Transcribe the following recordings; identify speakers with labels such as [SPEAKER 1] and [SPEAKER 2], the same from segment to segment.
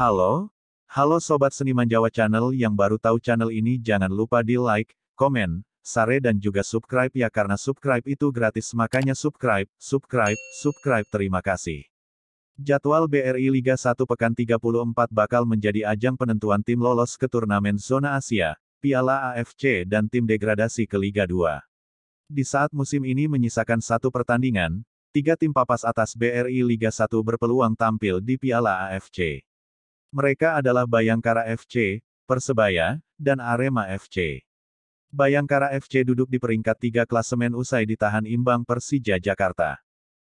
[SPEAKER 1] Halo? Halo Sobat Seniman Jawa Channel yang baru tahu channel ini jangan lupa di like, komen, share dan juga subscribe ya karena subscribe itu gratis makanya subscribe, subscribe, subscribe terima kasih. Jadwal BRI Liga 1 Pekan 34 bakal menjadi ajang penentuan tim lolos ke turnamen zona Asia, Piala AFC dan tim degradasi ke Liga 2. Di saat musim ini menyisakan satu pertandingan, tiga tim papas atas BRI Liga 1 berpeluang tampil di Piala AFC. Mereka adalah Bayangkara FC, Persebaya, dan Arema FC. Bayangkara FC duduk di peringkat tiga klasemen usai ditahan imbang Persija Jakarta.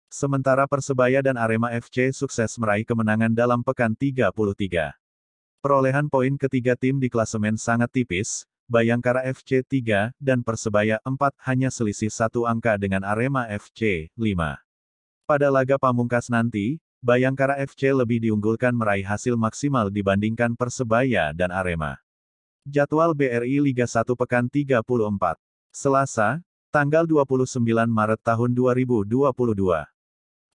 [SPEAKER 1] Sementara Persebaya dan Arema FC sukses meraih kemenangan dalam pekan 33. Perolehan poin ketiga tim di klasemen sangat tipis, Bayangkara FC 3 dan Persebaya 4 hanya selisih satu angka dengan Arema FC 5. Pada laga pamungkas nanti, Bayangkara FC lebih diunggulkan meraih hasil maksimal dibandingkan Persebaya dan Arema. Jadwal BRI Liga 1 Pekan 34. Selasa, tanggal 29 Maret tahun 2022.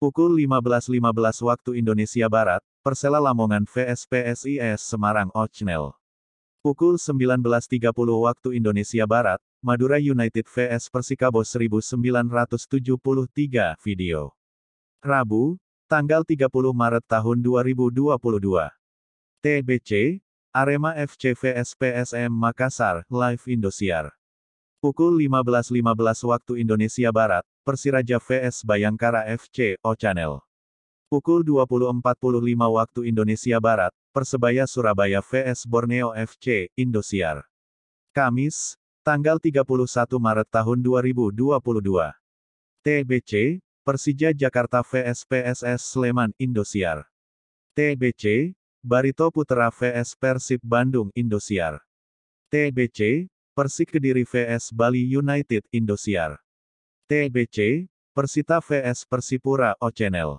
[SPEAKER 1] Pukul 15.15 .15 waktu Indonesia Barat, Persela Lamongan vs PSIS Semarang Ochnel. Pukul 19.30 waktu Indonesia Barat, Madura United vs Persikabo 1973 video. Rabu, tanggal 30 Maret tahun 2022. TBC, Arema FC vs PSM Makassar, Live Indosiar. Pukul 15.15 waktu Indonesia Barat, Persiraja vs Bayangkara FC, O Channel. Pukul 20.45 waktu Indonesia Barat, Persebaya Surabaya vs Borneo FC, Indosiar. Kamis, tanggal 31 Maret tahun 2022. TBC, Persija Jakarta vs PSS Sleman Indosiar. TBC, Barito Putra vs Persib Bandung Indosiar. TBC, Persik Kediri vs Bali United Indosiar. TBC, Persita vs Persipura O'Channel.